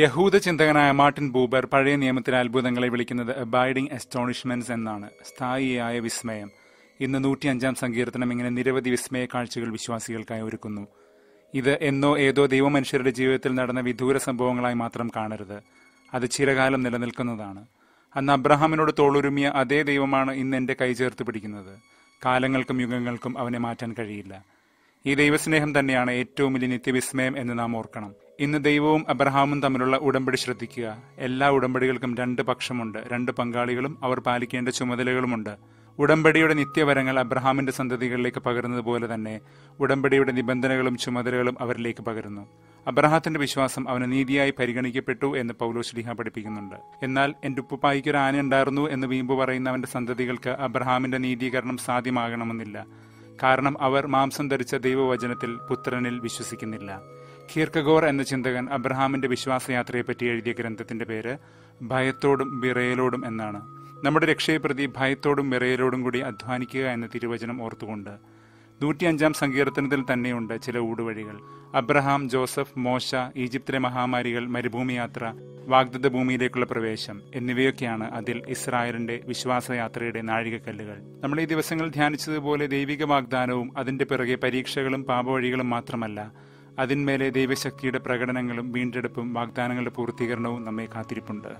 യഹൂദ ചിന്തകനായ Martin Buber പഴയ നിയമത്തിലെ അത്ഭുതങ്ങളെ വിളിക്കുന്നത് അബൈഡിംഗ് എസ്റ്റോണിഷ്മെന്റ്സ് എന്നാണ് സ്ഥായിയായ വിസ്മയം ഇന്ന് നൂറ്റിയഞ്ചാം സങ്കീർത്തനം ഇങ്ങനെ നിരവധി വിസ്മയ കാഴ്ചകൾ വിശ്വാസികൾക്കായി ഒരുക്കുന്നു ഇത് എന്നോ ഏതോ ദൈവമനുഷ്യരുടെ ജീവിതത്തിൽ നടന്ന വിദൂര സംഭവങ്ങളായി മാത്രം കാണരുത് അത് ചിരകാലം നിലനിൽക്കുന്നതാണ് അന്ന് അബ്രഹാമിനോട് തോളുരുമിയ അതേ ദൈവമാണ് ഇന്ന് എൻ്റെ കൈ ചേർത്ത് പിടിക്കുന്നത് കാലങ്ങൾക്കും യുഗങ്ങൾക്കും അവനെ മാറ്റാൻ കഴിയില്ല ഈ ദൈവസ്നേഹം തന്നെയാണ് ഏറ്റവും വലിയ നിത്യവിസ്മയം എന്ന് നാം ഓർക്കണം ഇന്ന് ദൈവവും അബ്രഹാമും തമ്മിലുള്ള ഉടമ്പടി ശ്രദ്ധിക്കുക എല്ലാ ഉടമ്പടികൾക്കും രണ്ട് പക്ഷമുണ്ട് രണ്ട് പങ്കാളികളും അവർ പാലിക്കേണ്ട ചുമതലകളുമുണ്ട് ഉടമ്പടിയുടെ നിത്യവരങ്ങൾ അബ്രഹാമിന്റെ സന്തതികളിലേക്ക് പകരുന്നതുപോലെ തന്നെ ഉടമ്പടിയുടെ നിബന്ധനകളും ചുമതലകളും അവരിലേക്ക് പകരുന്നു അബ്രഹാത്തിന്റെ വിശ്വാസം അവന് നീതിയായി പരിഗണിക്കപ്പെട്ടു എന്ന് പൗലോസ് ശ്രീഹ പഠിപ്പിക്കുന്നുണ്ട് എന്നാൽ എൻ്റെ ഉപ്പുപ്പായിക്ക് ഒരു ആന ഉണ്ടായിരുന്നു എന്ന് വീമ്പു പറയുന്ന അവന്റെ സന്തതികൾക്ക് അബ്രഹാമിന്റെ നീതീകരണം സാധ്യമാകണമെന്നില്ല കാരണം അവർ മാംസം ധരിച്ച ദൈവവചനത്തിൽ പുത്രനിൽ വിശ്വസിക്കുന്നില്ല കീർക്കഗോർ എന്ന ചിന്തകൻ അബ്രഹാമിന്റെ വിശ്വാസയാത്രയെപ്പറ്റി എഴുതിയ ഗ്രന്ഥത്തിന്റെ പേര് ഭയത്തോടും വിറയലോടും എന്നാണ് നമ്മുടെ രക്ഷയെ പ്രതി ഭയത്തോടും വിറയലോടും കൂടി അധ്വാനിക്കുക എന്ന തിരുവചനം ഓർത്തുകൊണ്ട് നൂറ്റിയഞ്ചാം സങ്കീർത്തനത്തിൽ തന്നെയുണ്ട് ചില ഊടുവഴികൾ അബ്രഹാം ജോസഫ് മോശ ഈജിപ്തിലെ മഹാമാരികൾ മരുഭൂമിയാത്ര വാഗ്ദത്ത ഭൂമിയിലേക്കുള്ള പ്രവേശം എന്നിവയൊക്കെയാണ് അതിൽ ഇസ്രായേലിന്റെ വിശ്വാസയാത്രയുടെ നാഴികക്കല്ലുകൾ നമ്മൾ ഈ ദിവസങ്ങൾ ധ്യാനിച്ചതുപോലെ ദൈവിക വാഗ്ദാനവും അതിന്റെ പിറകെ പരീക്ഷകളും പാപവഴികളും മാത്രമല്ല അതിന്മേലെ ദൈവശക്തിയുടെ പ്രകടനങ്ങളും വീണ്ടെടുപ്പും വാഗ്ദാനങ്ങളുടെ പൂർത്തീകരണവും നമ്മെ കാത്തിരിപ്പുണ്ട്